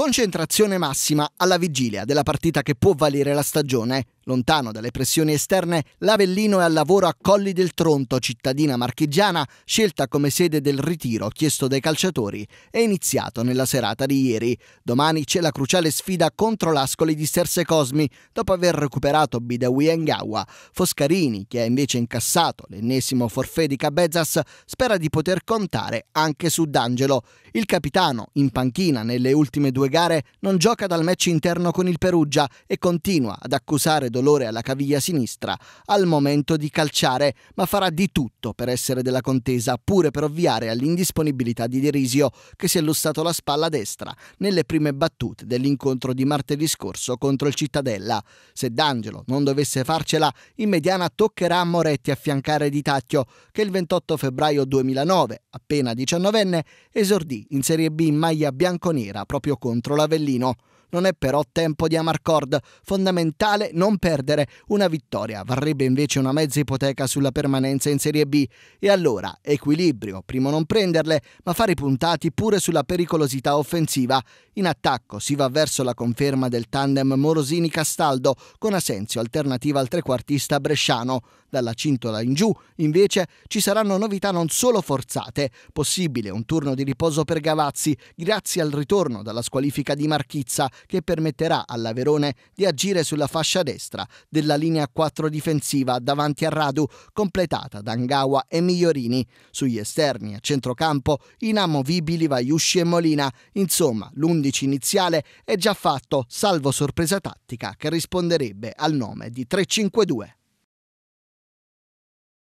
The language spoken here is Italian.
Concentrazione massima alla vigilia della partita che può valere la stagione Lontano dalle pressioni esterne, l'Avellino è al lavoro a Colli del Tronto, cittadina marchigiana, scelta come sede del ritiro chiesto dai calciatori. e iniziato nella serata di ieri. Domani c'è la cruciale sfida contro l'Ascoli di Serse Cosmi, dopo aver recuperato Bidawi Engawa. Foscarini, che ha invece incassato l'ennesimo forfè di Cabezas, spera di poter contare anche su D'Angelo. Il capitano, in panchina nelle ultime due gare, non gioca dal match interno con il Perugia e continua ad accusare dolore alla caviglia sinistra al momento di calciare, ma farà di tutto per essere della contesa, pure per ovviare all'indisponibilità di Derisio, che si è lussato la spalla destra nelle prime battute dell'incontro di martedì scorso contro il Cittadella. Se D'Angelo non dovesse farcela, in mediana toccherà a Moretti affiancare Di Tacchio, che il 28 febbraio 2009, appena 19enne, esordì in Serie B in maglia bianconera proprio contro l'Avellino. Non è però tempo di Amarcord, fondamentale non per perdere una vittoria varrebbe invece una mezza ipoteca sulla permanenza in Serie B. E allora, equilibrio, primo non prenderle, ma fare i puntati pure sulla pericolosità offensiva. In attacco si va verso la conferma del tandem Morosini-Castaldo, con Asensio alternativa al trequartista bresciano. Dalla cintola in giù, invece, ci saranno novità non solo forzate, possibile un turno di riposo per Gavazzi, grazie al ritorno dalla squalifica di Marchizza, che permetterà alla Verone di agire sulla fascia destra destra della linea 4 difensiva davanti a Radu, completata da Angawa e Migliorini. Sugli esterni a centrocampo inamovibili Vaiusci e Molina. Insomma, l'11 iniziale è già fatto, salvo sorpresa tattica che risponderebbe al nome di 3-5-2.